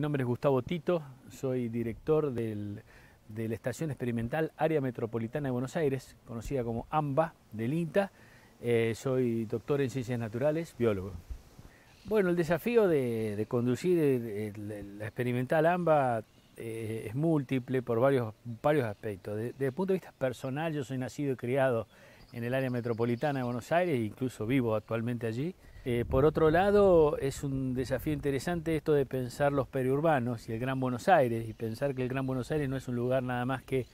Mi nombre es Gustavo Tito, soy director de la Estación Experimental Área Metropolitana de Buenos Aires, conocida como AMBA del INTA. Eh, soy doctor en Ciencias Naturales, biólogo. Bueno, el desafío de, conducir eh, la experimental AMBA eh, es múltiple por varios, varios aspectos. desde el punto de vista personal, yo soy nacido y criado en el área metropolitana de Buenos Aires, incluso vivo actualmente allí. Eh, por otro lado, es un desafío interesante esto de pensar los periurbanos y el Gran Buenos Aires, y pensar que el Gran Buenos Aires no es un lugar nada más que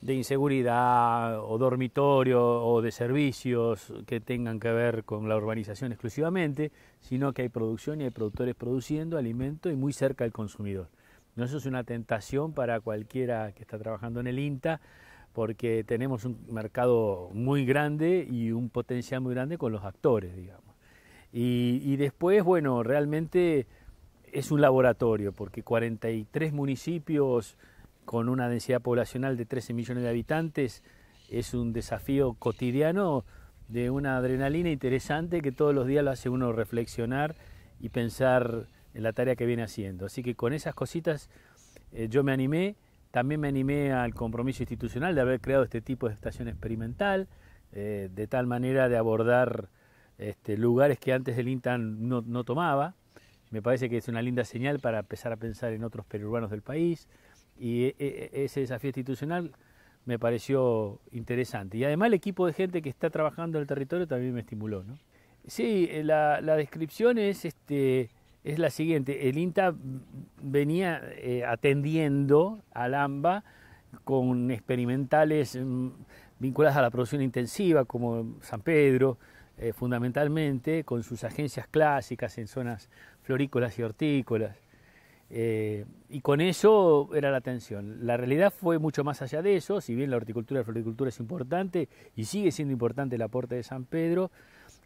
de inseguridad o dormitorio o de servicios que tengan que ver con la urbanización exclusivamente, sino que hay producción y hay productores produciendo alimento y muy cerca al consumidor. eso es una tentación para cualquiera que está trabajando en el INTA porque tenemos un mercado muy grande y un potencial muy grande con los actores, digamos. Y, después, bueno, realmente es un laboratorio, porque 43 municipios con una densidad poblacional de 13 millones de habitantes es un desafío cotidiano de una adrenalina interesante que todos los días lo hace uno reflexionar y pensar en la tarea que viene haciendo. Así que con esas cositas eh, yo me animé también me animé al compromiso institucional de haber creado este tipo de estación experimental, eh, de tal manera de abordar este, lugares que antes el INTAN no, tomaba. Me parece que es una linda señal para empezar a pensar en otros periurbanos del país y eh, eh, ese desafío institucional me pareció interesante. Y además el equipo de gente que está trabajando en el territorio también me estimuló. ¿no? Sí, la, la descripción es este, es la siguiente. El INTA venía eh, atendiendo al AMBA con experimentales mm, vinculadas a la producción intensiva, como San Pedro, eh, fundamentalmente, con sus agencias clásicas en zonas florícolas y hortícolas. Eh, y con eso era la atención. La realidad fue mucho más allá de eso, si bien la horticultura y la floricultura es importante y sigue siendo importante el aporte de San Pedro,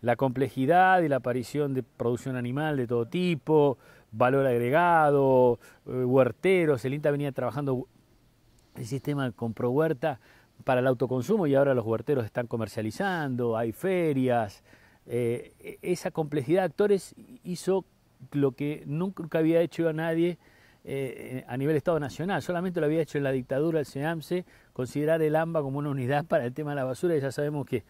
la complejidad y la aparición de producción animal de todo tipo, valor agregado, eh, huerteros. El INTA venía trabajando el sistema con huerta para el autoconsumo y ahora los huerteros están comercializando, hay ferias. Eh, e-, esa complejidad de actores hizo lo que nunca había hecho a nadie eh, eh, a nivel Estado Nacional. Solamente lo había hecho en la dictadura el CEAMSE, considerar el AMBA como una unidad para el tema de la basura, y ya sabemos que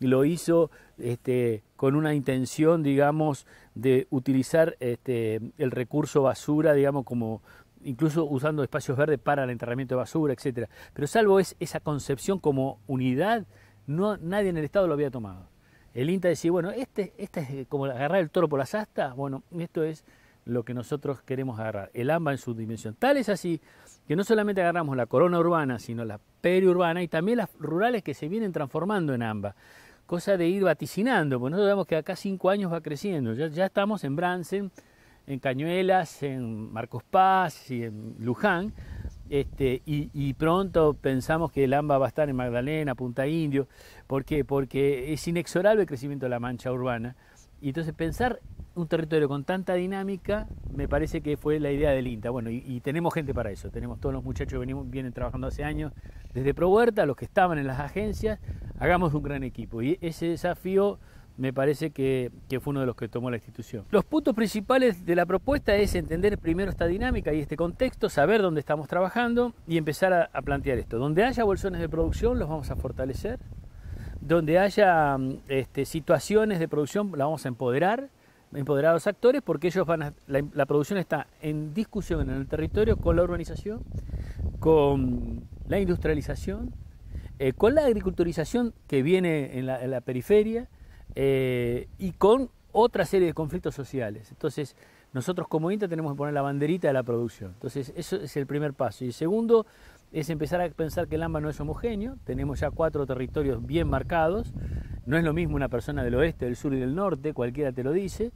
lo hizo este, con una intención, digamos, de utilizar este, el recurso basura, digamos, como incluso usando espacios verdes para el enterramiento de basura, etcétera. Pero salvo es, esa concepción como unidad, no, nadie en el Estado lo había tomado. El INTA decía, bueno, este, este es como agarrar el toro por las astas, bueno, esto es lo que nosotros queremos agarrar, el AMBA en su dimensión. Tal es así que no solamente agarramos la corona urbana, sino la periurbana y también las rurales que se vienen transformando en AMBA. Cosa de ir vaticinando, porque nosotros vemos que acá cinco años va creciendo. Ya, estamos en Bransen, en Cañuelas, en Marcos Paz y en Luján. Este, y, y, pronto pensamos que el AMBA va a estar en Magdalena, Punta Indio. ¿Por qué? Porque es inexorable el crecimiento de la mancha urbana. Y entonces pensar un territorio con tanta dinámica, me parece que fue la idea del INTA. Bueno, y, tenemos gente para eso. Tenemos todos los muchachos que vienen trabajando hace años desde ProHuerta, los que estaban en las agencias. Hagamos un gran equipo. Y ese desafío me parece que, fue uno de los que tomó la institución. Los puntos principales de la propuesta es entender primero esta dinámica y este contexto, saber dónde estamos trabajando y empezar a, plantear esto. Donde haya bolsones de producción los vamos a fortalecer, donde haya mm, este, situaciones de producción la vamos a empoderar, empoderados actores porque ellos van a, la, producción está en discusión en el territorio con la urbanización, con la industrialización, eh, con la agriculturización que viene en la, periferia eh, y con otra serie de conflictos sociales. Entonces, nosotros como INTA tenemos que poner la banderita de la producción. Entonces, eso es el primer paso. Y el segundo es empezar a pensar que el AMBA no es homogéneo, tenemos ya cuatro territorios bien marcados, no es lo mismo una persona del oeste, del sur y del norte, cualquiera te lo dice,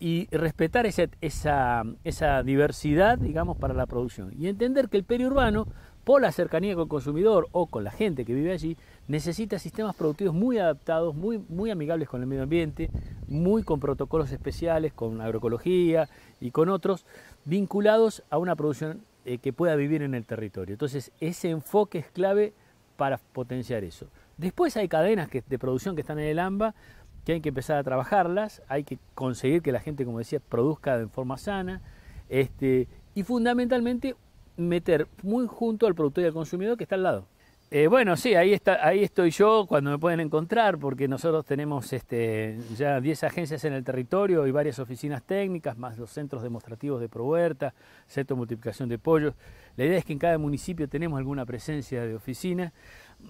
y respetar esa, esa diversidad, digamos, para la producción. Y entender que el periurbano por la cercanía con el consumidor o con la gente que vive allí, necesita sistemas productivos muy adaptados, muy, muy amigables con el medio ambiente, muy con protocolos especiales, con agroecología y con otros, vinculados a una producción eh, que pueda vivir en el territorio. Entonces, ese enfoque es clave para potenciar eso. Después hay cadenas de producción que están en el AMBA, que hay que empezar a trabajarlas, hay que conseguir que la gente, como decía, produzca de forma sana, este, y fundamentalmente meter muy junto al productor y al consumidor que está al lado. Eh, bueno, sí, ahí, está, ahí estoy yo cuando me pueden encontrar, porque nosotros tenemos este, ya 10 agencias en el territorio y varias oficinas técnicas, más los centros demostrativos de Prohuerta, Centro Multiplicación de Pollos. La idea es que en cada municipio tenemos alguna presencia de oficina,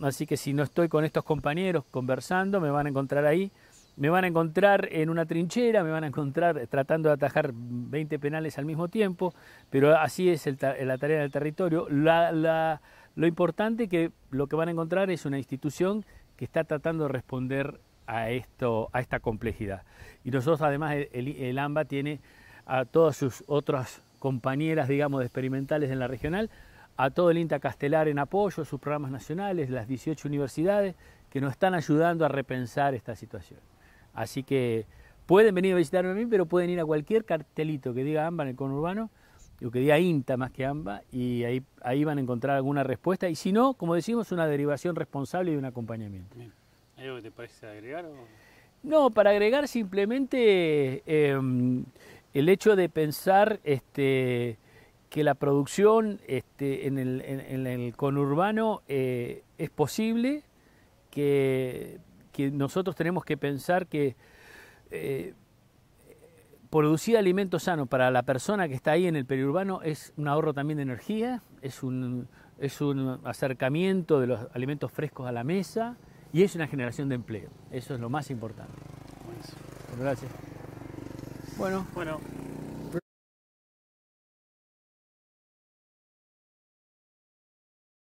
así que si no estoy con estos compañeros conversando, me van a encontrar ahí me van a encontrar en una trinchera, me van a encontrar tratando de atajar 20 penales al mismo tiempo, pero así es la tarea del territorio. lo importante que lo que van a encontrar es una institución que está tratando de responder a, esto, a esta complejidad. Y nosotros además el, AMBA tiene a todas sus otras compañeras, digamos, de experimentales en la regional, a todo el INTA Castelar en apoyo, sus programas nacionales, las 18 universidades que nos están ayudando a repensar esta situación. Así que pueden venir a visitarme a mí, pero pueden ir a cualquier cartelito que diga AMBA en el conurbano, o que diga INTA más que AMBA, y ahí, ahí van a encontrar alguna respuesta. Y si no, como decimos, una derivación responsable y un acompañamiento. algo que te parece agregar? No, para agregar simplemente em, el hecho de pensar este, que la producción este, en, el, conurbano eh, es posible, que que nosotros tenemos que pensar que eh, producir alimentos sanos para la persona que está ahí en el periurbano es un ahorro también de energía, es un, es un acercamiento de los alimentos frescos a la mesa y es una generación de empleo. Eso es lo más importante. Gracias. Bueno. Bueno,